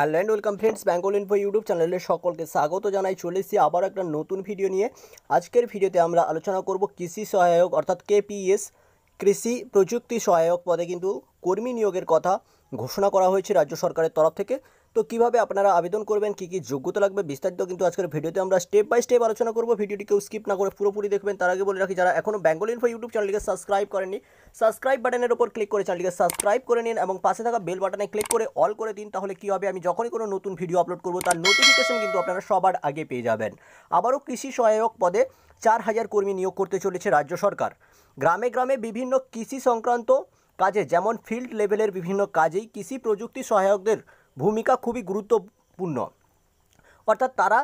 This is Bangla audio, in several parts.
আর ল্যান্ড welcome friends Bengal info YouTube চ্যানেলে সকলকে স্বাগত জানাই চলে এসেছি আবার একটা নতুন ভিডিও নিয়ে আজকের ভিডিওতে আমরা আলোচনা করব কৃষি সহায়ক অর্থাৎ কেপিএস কৃষি প্রযুক্তি সহায়ক পদে কিন্তু কর্মী নিয়োগের কথা ঘোষণা করা হয়েছে রাজ্য সরকারের তরফ থেকে তো কিভাবে আপনারা আবেদন করবেন কি কি যোগ্যতা লাগবে বিস্তারিত কিন্তু আজকের ভিডিওতে আমরা স্টেপ বাই স্টেপ আলোচনা করব ভিডিওটিকে স্কিপ না করে পুরোপুরি দেখবেন তার আগে বলে রাখি যারা এখনও বেঙ্গল ইনফো ইউটিউব চ্যানেলকে সাবস্ক্রাইব করেনি সাবস্ক্রাইব বাটনের ওপর ক্লিক করে চ্যানেলকে সাবস্ক্রাইব করে নিন এবং পাশে থাকা বেল বাটনে ক্লিক করে অল করে দিন তাহলে কি হবে আমি যখনই কোনো নতুন ভিডিও আপলোড করব তার নোটিফিকেশন কিন্তু আপনারা সবার আগে পেয়ে যাবেন আবারও কৃষি সহায়ক পদে চার হাজার কর্মী নিয়োগ করতে চলেছে রাজ্য সরকার গ্রামে গ্রামে বিভিন্ন কৃষি সংক্রান্ত কাজে যেমন ফিল্ড লেভেলের বিভিন্ন কাজেই কৃষি প্রযুক্তি সহায়কদের ভূমিকা খুবই গুরুত্বপূর্ণ অর্থাৎ তারা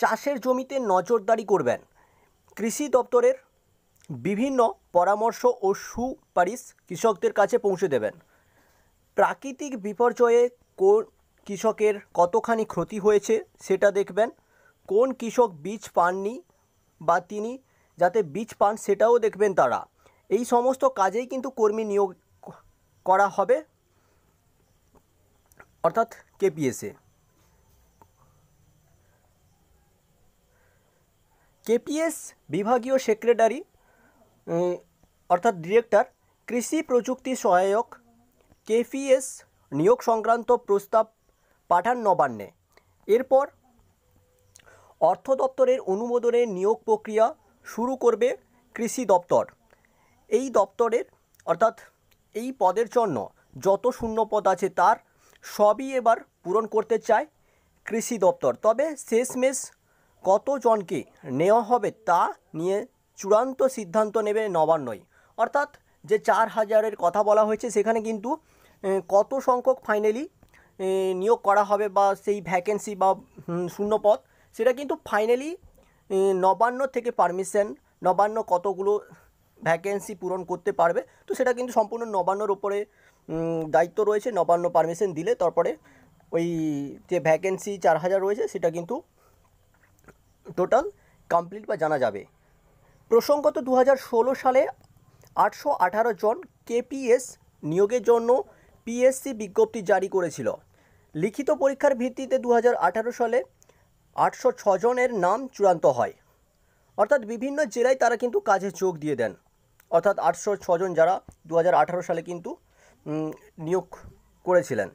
চাষের জমিতে নজরদারি করবেন কৃষি দপ্তরের বিভিন্ন পরামর্শ ও সুপারিশ কৃষকদের কাছে পৌঁছে দেবেন প্রাকৃতিক বিপর্যয়ে কোন কৃষকের কতখানি ক্ষতি হয়েছে সেটা দেখবেন কোন কৃষক বীজ পাননি বা তিনি যাতে বীজ পান সেটাও দেখবেন তারা এই সমস্ত কাজেই কিন্তু কর্মী নিয়োগ করা হবে অর্থাৎ কেপিএসএ কেপিএস বিভাগীয় সেক্রেটারি অর্থাৎ ডিরেক্টর কৃষি প্রযুক্তি সহায়ক কেপিএস নিয়োগ সংক্রান্ত প্রস্তাব পাঠান নবান্নে এরপর অর্থ দপ্তরের অনুমোদনে নিয়োগ প্রক্রিয়া শুরু করবে কৃষি দপ্তর এই দপ্তরের অর্থাৎ এই পদের জন্য যত শূন্য পদ আছে তার সবই এবার পূরণ করতে চায় কৃষি দপ্তর তবে শেষমেশ কতজনকে নেওয়া হবে তা নিয়ে চূড়ান্ত সিদ্ধান্ত নেবে নবান্নই অর্থাৎ যে চার হাজারের কথা বলা হয়েছে সেখানে কিন্তু কত সংখ্যক ফাইনালি নিয়োগ করা হবে বা সেই ভ্যাকেন্সি বা শূন্যপথ সেটা কিন্তু ফাইনালি নবান্ন থেকে পারমিশন নবান্ন কতগুলো ভ্যাকেন্সি পূরণ করতে পারবে তো সেটা কিন্তু সম্পূর্ণ নবান্নর উপরে দায়িত্ব রয়েছে নবান্ন পারমিশন দিলে তারপরে ওই যে ভ্যাকেন্সি চার হাজার রয়েছে সেটা কিন্তু টোটাল কমপ্লিট বা জানা যাবে প্রসঙ্গত দু সালে আটশো আঠারো জন কেপিএস নিয়োগের জন্য পিএসসি বিজ্ঞপ্তি জারি করেছিল লিখিত পরীক্ষার ভিত্তিতে দু সালে আটশো ছজনের নাম চূড়ান্ত হয় অর্থাৎ বিভিন্ন জেলায় তারা কিন্তু কাজে যোগ দিয়ে দেন অর্থাৎ আটশো ছজন যারা দু সালে কিন্তু নিয়োগ করেছিলেন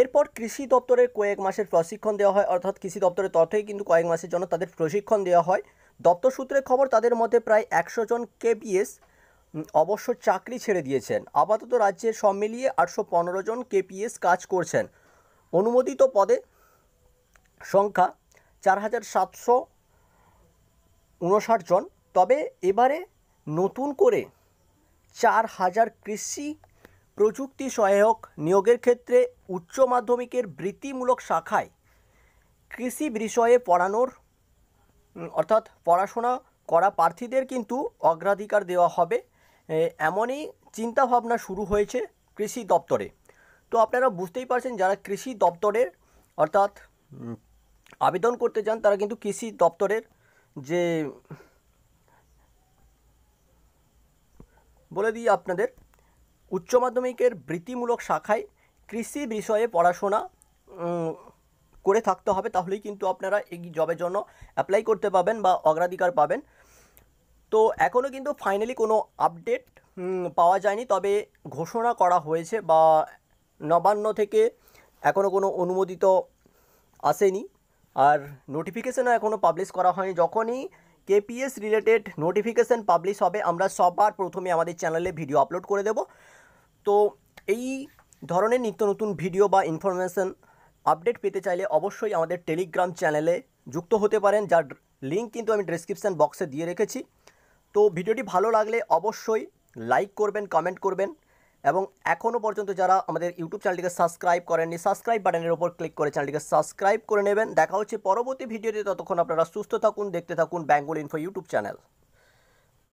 এরপর কৃষি দপ্তরের কয়েক মাসের প্রশিক্ষণ দেওয়া হয় অর্থাৎ কৃষি দপ্তরের তরফেই কিন্তু কয়েক মাসের জন্য তাদের প্রশিক্ষণ দেওয়া হয় দপ্তর সূত্রের খবর তাদের মধ্যে প্রায় একশো জন কেপিএস অবশ্য চাকরি ছেড়ে দিয়েছেন আপাতত রাজ্যের সব মিলিয়ে আটশো পনেরো জন কেপিএস কাজ করছেন অনুমোদিত পদে সংখ্যা চার হাজার সাতশো উনষাট জন তবে এবারে নতুন করে চার হাজার কৃষি প্রযুক্তি সহায়ক নিয়োগের ক্ষেত্রে উচ্চ মাধ্যমিকের বৃত্তিমূলক শাখায় কৃষি বিষয়ে পড়ানোর অর্থাৎ পড়াশোনা করা প্রার্থীদের কিন্তু অগ্রাধিকার দেওয়া হবে এমনই চিন্তাভাবনা শুরু হয়েছে কৃষি দপ্তরে তো আপনারা বুঝতেই পারছেন যারা কৃষি দপ্তরের অর্থাৎ আবেদন করতে চান তারা কিন্তু কৃষি দপ্তরের যে বলে দিই আপনাদের উচ্চ মাধ্যমিকের বৃত্তিমূলক শাখায় কৃষি বিষয়ে পড়াশোনা করে থাকতে হবে তাহলেই কিন্তু আপনারা এই জবের জন্য অ্যাপ্লাই করতে পাবেন বা অগ্রাধিকার পাবেন তো এখনও কিন্তু ফাইনালি কোনো আপডেট পাওয়া যায়নি তবে ঘোষণা করা হয়েছে বা নবান্ন থেকে এখনও কোনো অনুমোদিত আসেনি আর নোটিফিকেশানও এখনও পাবলিশ করা হয়নি যখনই কেপিএস রিলেটেড নোটিফিকেশান পাবলিশ হবে আমরা সবার প্রথমে আমাদের চ্যানেলে ভিডিও আপলোড করে দেব তো এই ধরনের নিত্য নতুন ভিডিও বা ইনফরমেশান আপডেট পেতে চাইলে অবশ্যই আমাদের টেলিগ্রাম চ্যানেলে যুক্ত হতে পারেন যার লিঙ্ক কিন্তু আমি ডিসক্রিপশান বক্সে দিয়ে রেখেছি তো ভিডিওটি ভালো লাগলে অবশ্যই লাইক করবেন কমেন্ট করবেন এবং এখনও পর্যন্ত যারা আমাদের ইউটিউব চ্যানেলটিকে সাবস্ক্রাইব করেননি সাবস্ক্রাইব বাটনের ওপর ক্লিক করে চ্যানেলটিকে সাবস্ক্রাইব করে নেবেন দেখা হচ্ছে পরবর্তী ভিডিওতে ততক্ষণ আপনারা সুস্থ থাকুন দেখতে থাকুন বেঙ্গল ইনফো ইউটিউব চ্যানেল